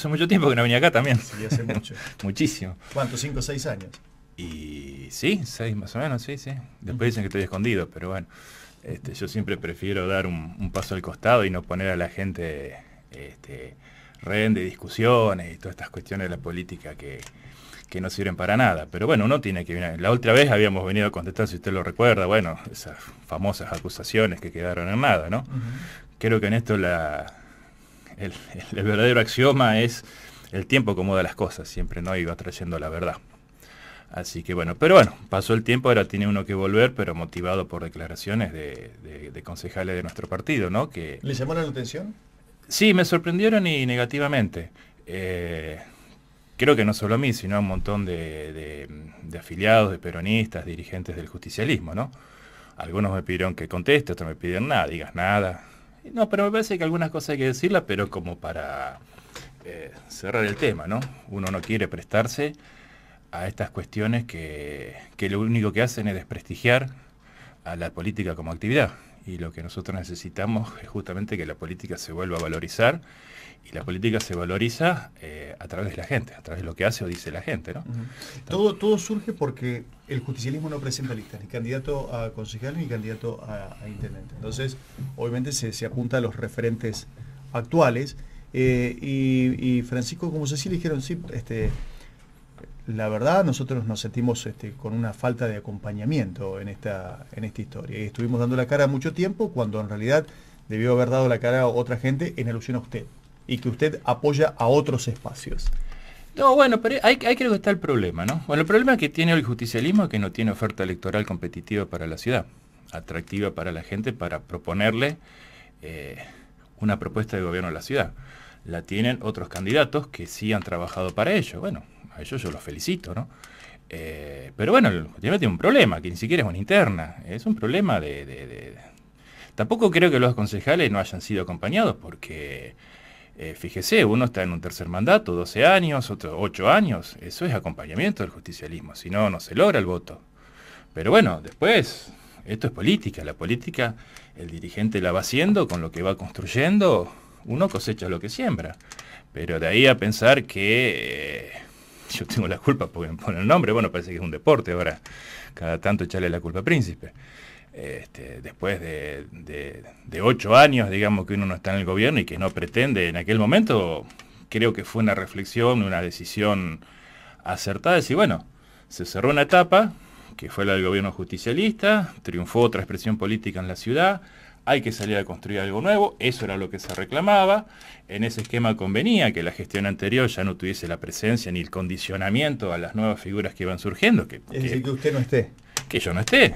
Hace mucho tiempo que no venía acá también. Sí, hace mucho. Muchísimo. ¿Cuánto? ¿Cinco o seis años? Y sí, seis más o menos, sí, sí. Después dicen que estoy escondido, pero bueno. Este, yo siempre prefiero dar un, paso al costado y no poner a la gente este, rehén de discusiones y todas estas cuestiones de la política que, no sirven para nada. Pero bueno, uno tiene que venir. La otra vez habíamos venido a contestar, si usted lo recuerda, bueno, esas famosas acusaciones que quedaron en nada, ¿no? Creo que en esto la, el, verdadero axioma es el tiempo como da las cosas, siempre no iba trayendo la verdad. Así que bueno, pero bueno, pasó el tiempo, ahora tiene uno que volver, pero motivado por declaraciones de, concejales de nuestro partido, ¿no? Que, ¿Le la atención? Sí, me sorprendieron y negativamente. Eh, creo que no solo a mí, sino a un montón de, de, afiliados, de peronistas, dirigentes del justicialismo, ¿no? Algunos me pidieron que conteste, otros me pidieron nada, digas nada, no, pero me parece que algunas cosas hay que decirlas, pero como para eh, cerrar el tema, ¿no? Uno no quiere prestarse a estas cuestiones que, que lo único que hacen es desprestigiar a la política como actividad y lo que nosotros necesitamos es justamente que la política se vuelva a valorizar y la política se valoriza eh, a través de la gente, a través de lo que hace o dice la gente. ¿no? todo, todo surge porque el justicialismo no presenta listas, ni candidato a concejal ni candidato a, intendente. Entonces, obviamente se, apunta a los referentes actuales eh, y, Francisco como se le dijeron, sí, este, la verdad nosotros nos sentimos este, con una falta de acompañamiento en esta, en esta historia. Y estuvimos dando la cara mucho tiempo cuando en realidad debió haber dado la cara a otra gente en alusión a usted y que usted apoya a otros espacios. No, bueno, pero ahí, creo que está el problema, ¿no? Bueno, el problema que tiene el justicialismo es que no tiene oferta electoral competitiva para la ciudad, atractiva para la gente para proponerle eh, una propuesta de gobierno a la ciudad. La tienen otros candidatos que sí han trabajado para ello. Bueno, a ellos yo los felicito, ¿no? Eh, pero bueno, el tiene un problema, que ni siquiera es una interna, es un problema de, Tampoco creo que los concejales no hayan sido acompañados, porque, eh, fíjese, uno está en un tercer mandato, 12 años, otro 8 años, eso es acompañamiento del justicialismo, si no, no se logra el voto. Pero bueno, después, esto es política, la política, el dirigente la va haciendo con lo que va construyendo, uno cosecha lo que siembra. Pero de ahí a pensar que... Eh, yo tengo la culpa porque me el nombre, bueno, parece que es un deporte ahora, cada tanto echarle la culpa al príncipe. Este, después de, ocho años, digamos, que uno no está en el gobierno y que no pretende en aquel momento, creo que fue una reflexión, una decisión acertada. decir, bueno, se cerró una etapa, que fue la del gobierno justicialista, triunfó otra expresión política en la ciudad, hay que salir a construir algo nuevo, eso era lo que se reclamaba, en ese esquema convenía que la gestión anterior ya no tuviese la presencia ni el condicionamiento a las nuevas figuras que iban surgiendo. Que, es decir, que, usted no esté. Que yo no esté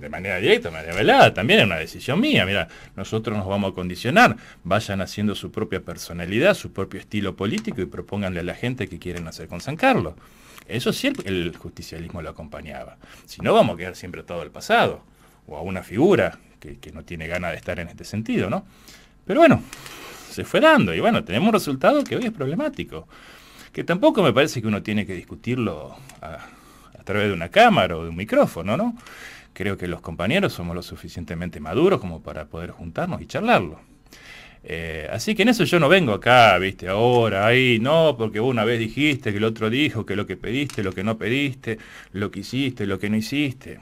de manera directa, de manera velada, también es una decisión mía. Mira, nosotros nos vamos a condicionar, vayan haciendo su propia personalidad, su propio estilo político y propónganle a la gente qué quieren hacer con San Carlos. Eso sí el, el justicialismo lo acompañaba. Si no, vamos a quedar siempre todo el pasado o a una figura que, no tiene ganas de estar en este sentido, ¿no? Pero bueno, se fue dando y bueno, tenemos un resultado que hoy es problemático, que tampoco me parece que uno tiene que discutirlo a, través de una cámara o de un micrófono, ¿no? Creo que los compañeros somos lo suficientemente maduros como para poder juntarnos y charlarlo. Eh, así que en eso yo no vengo acá, viste, ahora, ahí, no, porque una vez dijiste que el otro dijo que lo que pediste, lo que no pediste, lo que hiciste, lo que no hiciste.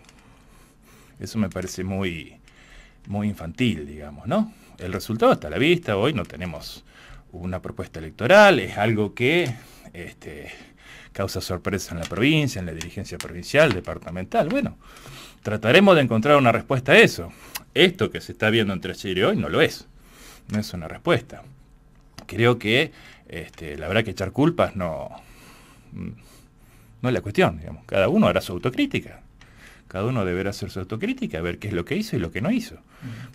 Eso me parece muy, muy infantil, digamos, ¿no? El resultado está a la vista, hoy no tenemos una propuesta electoral, es algo que este, causa sorpresa en la provincia, en la dirigencia provincial, departamental. Bueno, trataremos de encontrar una respuesta a eso. Esto que se está viendo entre ayer y hoy no lo es, no es una respuesta. Creo que este, la verdad que echar culpas no, no es la cuestión, digamos. Cada uno hará su autocrítica. Cada uno deberá hacer su autocrítica, ver qué es lo que hizo y lo que no hizo.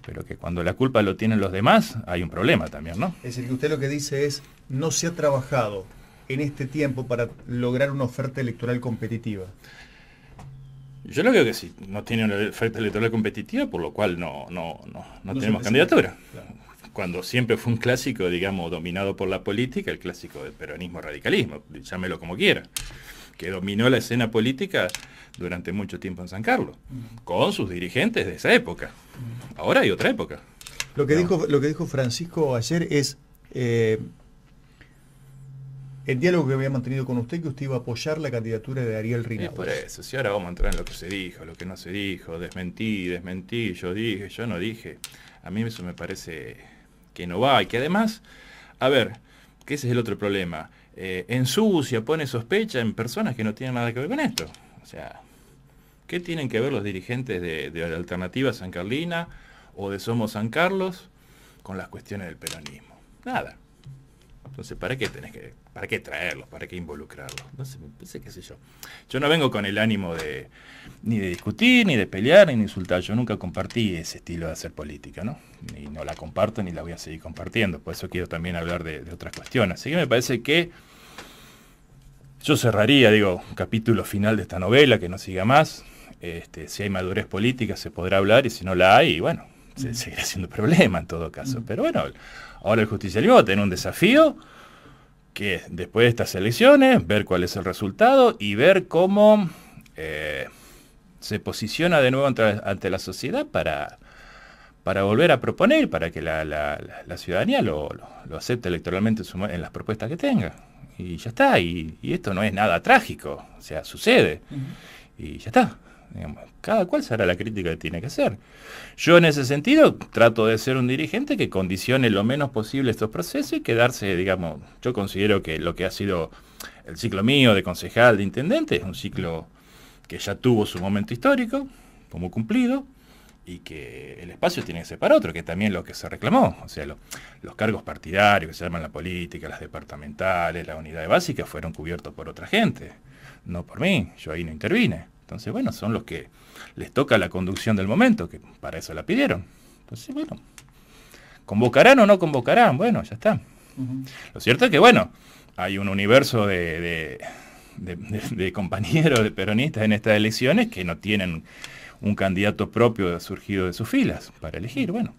Pero que cuando la culpa lo tienen los demás, hay un problema también, ¿no? Es decir, que usted lo que dice es, no se ha trabajado en este tiempo para lograr una oferta electoral competitiva. Yo lo creo que sí, no tiene una oferta electoral competitiva, por lo cual no, no, no, no, tenemos candidatura. Cuando siempre fue un clásico, digamos, dominado por la política, el clásico del peronismo radicalismo, llámelo como quiera que dominó la escena política durante mucho tiempo en San Carlos, con sus dirigentes de esa época. Ahora hay otra época. Lo que, dijo, lo que dijo Francisco ayer es eh, el diálogo que había mantenido con usted, que usted iba a apoyar la candidatura de Ariel Rinaldi. por eso, si ahora vamos a entrar en lo que se dijo, lo que no se dijo, desmentí, desmentí, yo dije, yo no dije. A mí eso me parece que no va y que además, a ver, que ese es el otro problema. Eh, ensucia, pone sospecha en personas que no tienen nada que ver con esto. O sea, ¿qué tienen que ver los dirigentes de, de la Alternativa San Carlina o de Somos San Carlos con las cuestiones del peronismo? Nada. Entonces, ¿para qué tenés que, para qué traerlos? ¿Para qué involucrarlos? No sé, qué sé yo. Yo no vengo con el ánimo de ni de discutir, ni de pelear, ni de insultar. Yo nunca compartí ese estilo de hacer política, ¿no? Y no la comparto ni la voy a seguir compartiendo. Por eso quiero también hablar de, otras cuestiones. Así que me parece que yo cerraría, digo, un capítulo final de esta novela, que no siga más. Este, si hay madurez política se podrá hablar y si no la hay, bueno, se mm. seguirá siendo problema en todo caso. Mm. Pero bueno, Ahora el justicialismo va a tener un desafío que después de estas elecciones, ver cuál es el resultado y ver cómo eh, se posiciona de nuevo ante, la sociedad para, para volver a proponer, para que la, la, ciudadanía lo, acepte electoralmente en, las propuestas que tenga. Y ya está, y, esto no es nada trágico, o sea, sucede. Y ya está cada cual será la crítica que tiene que hacer. Yo en ese sentido trato de ser un dirigente que condicione lo menos posible estos procesos y quedarse, digamos, yo considero que lo que ha sido el ciclo mío de concejal, de intendente, es un ciclo que ya tuvo su momento histórico, como cumplido, y que el espacio tiene que ser para otro, que también lo que se reclamó, o sea, los cargos partidarios que se llaman la política, las departamentales, la unidad básica, fueron cubiertos por otra gente, no por mí, yo ahí no intervine. Entonces, bueno, son los que les toca la conducción del momento, que para eso la pidieron. Entonces, bueno, ¿convocarán o no convocarán? Bueno, ya está. Lo cierto es que, bueno, hay un universo de, compañeros de peronistas en estas elecciones que no tienen un candidato propio surgido de sus filas para elegir. Bueno,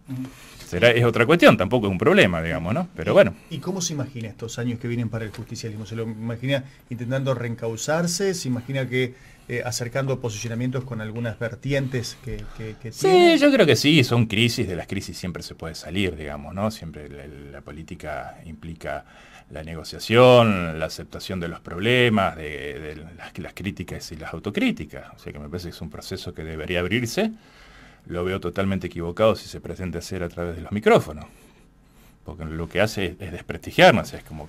será, es otra cuestión, tampoco es un problema, digamos, ¿no? Pero bueno. ¿Y cómo se imagina estos años que vienen para el justicialismo? ¿Se lo imagina intentando reencauzarse? ¿Se imagina que eh, acercando posicionamientos con algunas vertientes que, sí, yo creo que sí, son crisis, de las crisis siempre se puede salir, digamos, ¿no? Siempre la, política implica la negociación, la aceptación de los problemas, de, de las, críticas y las autocríticas. O sea que me parece que es un proceso que debería abrirse. Lo veo totalmente equivocado si se presenta hacer a través de los micrófonos. Porque lo que hace es, desprestigiarnos, es como...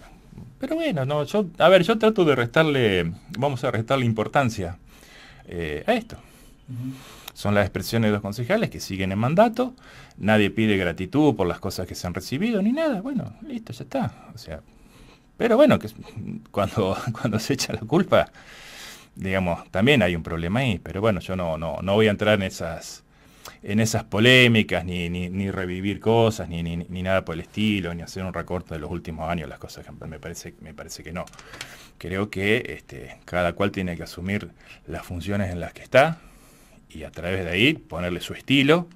Pero bueno, no, yo, a ver, yo trato de restarle, vamos a restarle importancia eh, a esto. Son las expresiones de los concejales que siguen en mandato, nadie pide gratitud por las cosas que se han recibido ni nada, bueno, listo, ya está. O sea, pero bueno, que cuando, cuando se echa la culpa, digamos, también hay un problema ahí, pero bueno, yo no, no voy a entrar en esas en esas polémicas, ni, ni, revivir cosas, ni, ni, ni, nada por el estilo, ni hacer un recorte de los últimos años, las cosas que me parece, me parece que no. Creo que este, cada cual tiene que asumir las funciones en las que está y a través de ahí ponerle su estilo,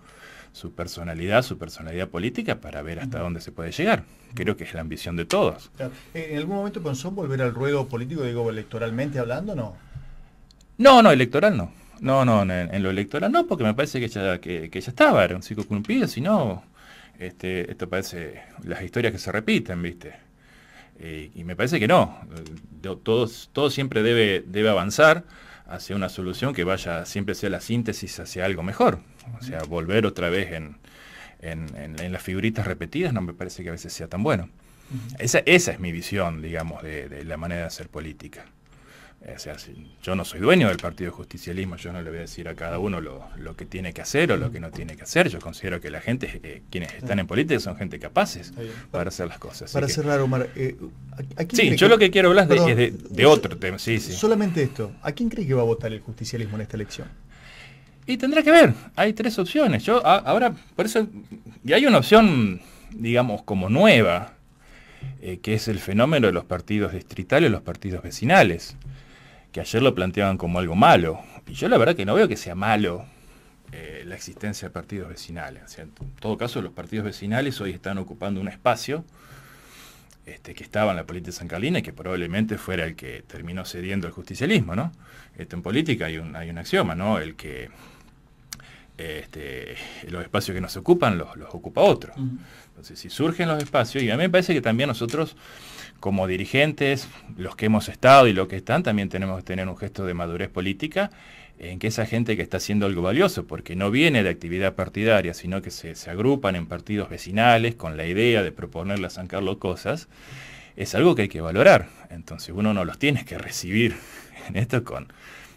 su personalidad, su personalidad política para ver hasta dónde se puede llegar. Creo que es la ambición de todos. Eh, ¿En algún momento pensó volver al ruedo político, digo, electoralmente hablando, no? No, no, electoral no. No, no, en, lo electoral no, porque me parece que ya, que, que ya estaba, era un ciclo cumplido, no, este, esto parece las historias que se repiten, ¿viste? Eh, y me parece que no, eh, todo, siempre debe, debe avanzar hacia una solución que vaya siempre sea la síntesis hacia algo mejor, o sea, volver otra vez en, las figuritas repetidas no me parece que a veces sea tan bueno. Esa, esa es mi visión, digamos, de la manera de hacer política yo no soy dueño del partido de justicialismo, yo no le voy a decir a cada uno lo, que tiene que hacer o lo que no tiene que hacer. Yo considero que la gente, eh, quienes están en política, son gente capaces para hacer las cosas. Para cerrar, Omar, eh, sí, yo lo que quiero hablar es de, otro tema. Solamente esto, ¿a quién crees que va a votar el justicialismo en esta elección? Y tendrá que ver, hay tres opciones. Yo ahora, por eso, y hay una opción, digamos, como nueva, eh, que es el fenómeno de los partidos distritales, los partidos vecinales que ayer lo planteaban como algo malo. Y yo la verdad que no veo que sea malo eh, la existencia de partidos vecinales. en todo caso, los partidos vecinales hoy están ocupando un espacio este, que estaba en la política de san Carlina y que probablemente fuera el que terminó cediendo al justicialismo, ¿no? Este, en política hay un, hay un axioma, ¿no? El que este, los espacios que nos ocupan los, ocupa otro. Entonces, si surgen los espacios, y a mí me parece que también nosotros, como dirigentes, los que hemos estado y los que están, también tenemos que tener un gesto de madurez política en que esa gente que está haciendo algo valioso, porque no viene de actividad partidaria, sino que se, se agrupan en partidos vecinales con la idea de proponerle a San Carlos cosas, es algo que hay que valorar. Entonces uno no los tiene que recibir en esto con,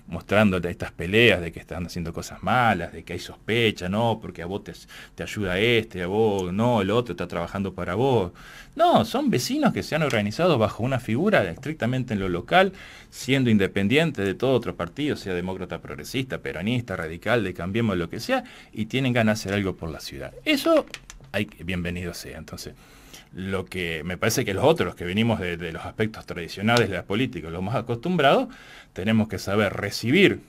mostrándote estas peleas de que están haciendo cosas malas, de que hay sospecha, no, porque a vos te, te ayuda este, a vos no, el otro está trabajando para vos. No, son vecinos que se han organizado bajo una figura estrictamente en lo local, siendo independientes de todo otro partido, sea demócrata progresista, peronista, radical, de cambiemos lo que sea, y tienen ganas de hacer algo por la ciudad. Eso, hay, bienvenido sea. Entonces, lo que me parece que los otros, que venimos de, los aspectos tradicionales de la política, los más acostumbrados, tenemos que saber recibir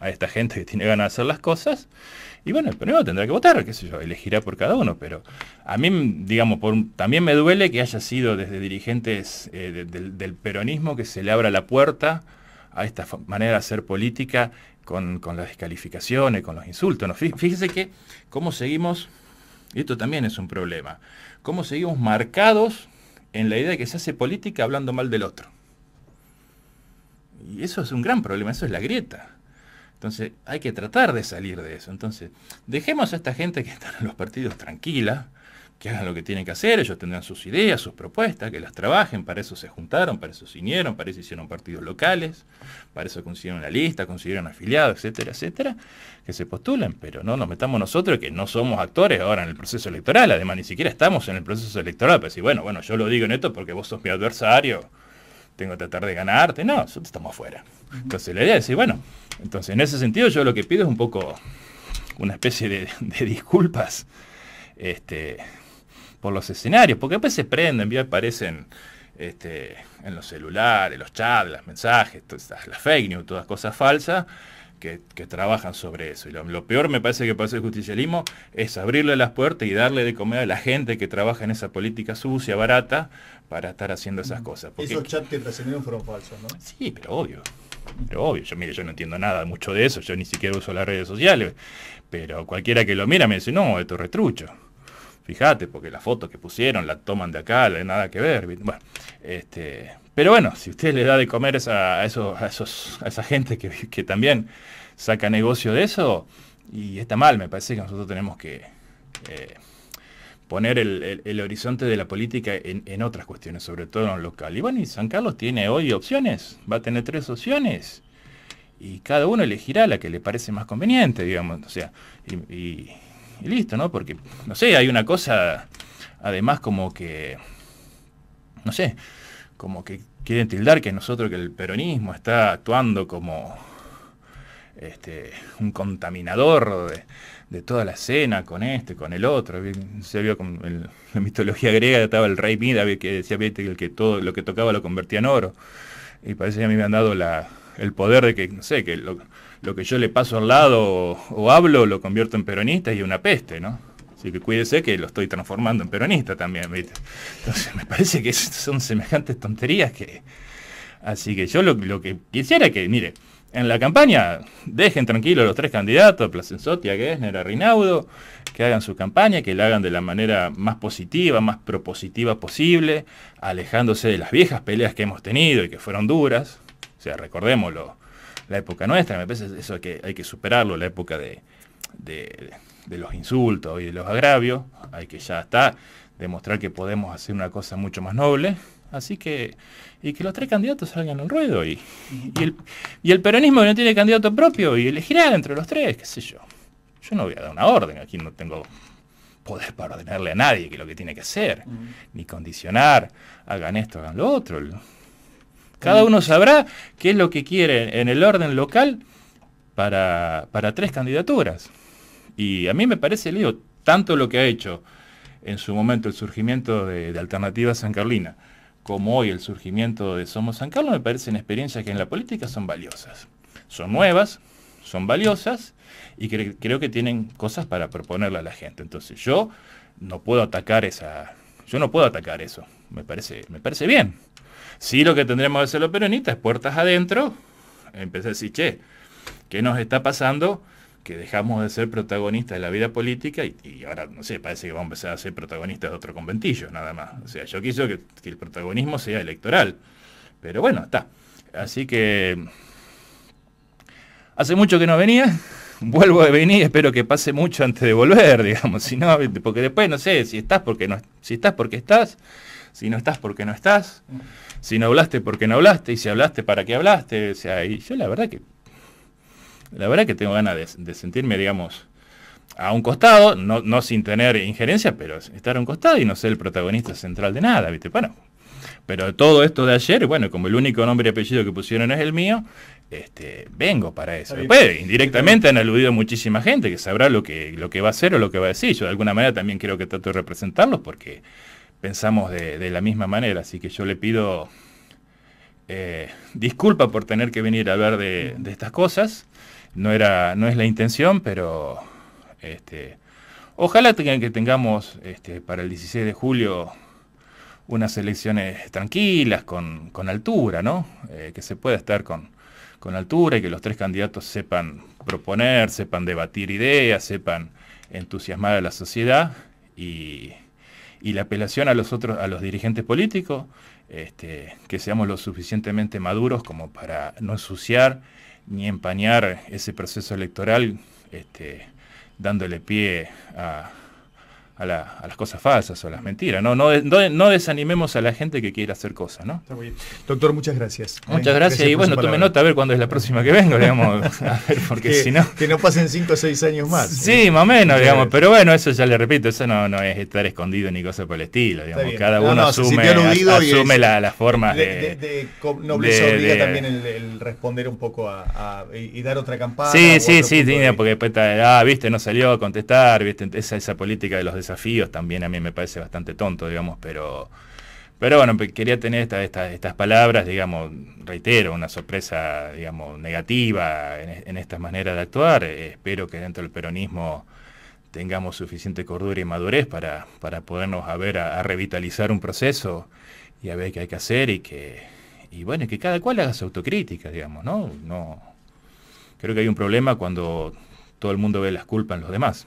a esta gente que tiene ganas de hacer las cosas. Y bueno, el primero tendrá que votar, qué sé yo, elegirá por cada uno. Pero a mí, digamos, también me duele que haya sido desde dirigentes eh, del peronismo que se le abra la puerta a esta manera de hacer política con, las descalificaciones, con los insultos. Fíjese que cómo seguimos esto también es un problema. ¿Cómo seguimos marcados en la idea de que se hace política hablando mal del otro? Y eso es un gran problema, eso es la grieta. Entonces hay que tratar de salir de eso. Entonces, dejemos a esta gente que está en los partidos tranquila, que hagan lo que tienen que hacer, ellos tendrán sus ideas, sus propuestas, que las trabajen, para eso se juntaron, para eso se unieron, para eso hicieron partidos locales, para eso consiguieron la lista, consiguieron afiliados, etcétera, etcétera, que se postulen, pero no nos metamos nosotros que no somos actores ahora en el proceso electoral, además ni siquiera estamos en el proceso electoral, pero decir, bueno, bueno, yo lo digo en esto porque vos sos mi adversario, tengo que tratar de ganarte, no, nosotros estamos afuera. Entonces la idea es decir, bueno, entonces en ese sentido yo lo que pido es un poco una especie de, de disculpas. Este, por los escenarios, porque después se prenden, aparecen este, en los celulares, los chats, los mensajes, todas, las fake news, todas cosas falsas. Que, que, trabajan sobre eso. Y lo, peor me parece que pasa el justicialismo es abrirle las puertas y darle de comer a la gente que trabaja en esa política sucia, barata, para estar haciendo esas cosas. Esos chats que trascendieron fueron falsos, ¿no? Sí, pero obvio. Pero obvio, yo mire, yo no entiendo nada mucho de eso, yo ni siquiera uso las redes sociales, pero cualquiera que lo mira me dice, no, esto es retrucho. Fíjate, porque la foto que pusieron la toman de acá, no hay nada que ver. Bueno, este, pero bueno, si usted le da de comer a, esos, a, esa gente que, que también saca negocio de eso, y está mal, me parece que nosotros tenemos que eh, poner el, horizonte de la política en, en, otras cuestiones, sobre todo en lo local. Y bueno, y San Carlos tiene hoy opciones, va a tener tres opciones, y cada uno elegirá la que le parece más conveniente, digamos. O sea, y y listo, ¿no? Porque, no sé, hay una cosa, además como que, no sé, como que quieren tildar que nosotros, que el peronismo está actuando como este, un contaminador de, toda la escena con este, con el otro. Se vio con la mitología griega, estaba el rey Mida que decía que, que todo lo que tocaba lo convertía en oro. Y parece que a mí me han dado la, el poder de que, no sé, que lo, lo que yo le paso al lado o, hablo lo convierto en peronista y una peste, ¿no? Así que cuídese que lo estoy transformando en peronista también, ¿viste? Entonces me parece que son semejantes tonterías que... Así que yo lo, que quisiera que, mire, en la campaña dejen tranquilos los tres candidatos, Placenzotia, a Gessner, Rinaudo, que hagan su campaña, que la hagan de la manera más positiva, más propositiva posible, alejándose de las viejas peleas que hemos tenido y que fueron duras. O sea, recordémoslo, la época nuestra. Me parece eso que hay que superarlo, la época de, de, los insultos y de los agravios. Hay que ya está demostrar que podemos hacer una cosa mucho más noble. Así que, y que los tres candidatos salgan al ruedo. Y, y, el, y el peronismo que no tiene candidato propio y elegirán entre los tres, qué sé yo. Yo no voy a dar una orden, aquí no tengo poder para ordenarle a nadie que lo que tiene que hacer, ni condicionar, hagan esto, hagan lo otro. Cada uno sabrá qué es lo que quiere en el orden local para, para tres candidaturas. Y a mí me parece, lío tanto lo que ha hecho en su momento el surgimiento de, Alternativa San Carlina, como hoy el surgimiento de Somos San Carlos, me parecen experiencias que en la política son valiosas. Son nuevas, son valiosas y creo que tienen cosas para proponerle a la gente. Entonces yo no puedo atacar esa, yo no puedo atacar eso me parece, me parece bien. Sí, lo que tendremos que hacer los peronistas es puertas adentro, empecé a decir, che, ¿qué nos está pasando? Que dejamos de ser protagonistas de la vida política y, ahora, no sé, parece que vamos a empezar a ser protagonistas de otro conventillo, nada más. O sea, yo quiso que, que el protagonismo sea electoral. Pero bueno, está. Así que hace mucho que no venía. vuelvo a venir, espero que pase mucho antes de volver, digamos, si porque después no sé, si estás porque no, si estás porque estás, si no estás porque no estás, si no hablaste porque no hablaste, y si hablaste para qué hablaste, o sea, y yo la verdad que, la verdad que tengo ganas de, sentirme, digamos, a un costado, no, no, sin tener injerencia, pero estar a un costado y no ser el protagonista central de nada, ¿viste? Bueno, pero todo esto de ayer, bueno, como el único nombre y apellido que pusieron es el mío, este, vengo para eso. Después, indirectamente han aludido muchísima gente que sabrá lo que, lo que va a hacer o lo que va a decir. Yo de alguna manera también quiero que trato de representarlos porque pensamos de, la misma manera. Así que yo le pido eh, disculpa por tener que venir a hablar de, estas cosas. No, era, no es la intención, pero este, ojalá tengan, que tengamos este, para el 16 de julio unas elecciones tranquilas, con, altura, ¿no? Eh, que se pueda estar con con altura y que los tres candidatos sepan proponer, sepan debatir ideas, sepan entusiasmar a la sociedad y, y la apelación a los otros, a los dirigentes políticos, este, que seamos lo suficientemente maduros como para no ensuciar ni empañar ese proceso electoral, este, dándole pie a, a, las cosas falsas o a las mentiras. No, no, no, desanimemos a la gente que quiere hacer cosas, ¿no? Está muy bien. Doctor, muchas gracias. ¿eh? Muchas gracias, y bueno, tome nota a ver cuándo es la próxima que vengo, digamos, a ver, porque que, si no... Que no pasen 5 o 6 años más. Sí, ¿eh? más o menos, digamos, pero bueno, eso ya le repito, eso no, no es estar escondido ni cosa por el estilo, digamos, cada uno asume, la, forma de... de, nobleza obliga también el, responder un poco a, y, dar otra campana Sí, sí, sí, porque después está, ah, viste, no salió a contestar, viste, esa, esa política de los desafíos también a mí me parece bastante tonto, digamos, pero... Pero bueno, quería tener esta, estas palabras, digamos, reitero, una sorpresa, digamos, negativa en, esta manera de actuar. Eh, espero que dentro del peronismo tengamos suficiente cordura y madurez para, para podernos a a, revitalizar un proceso y a ver qué hay que hacer y que, bueno, que cada cual haga su autocrítica, digamos, ¿no? no Creo que hay un problema cuando todo el mundo ve las culpas en los demás.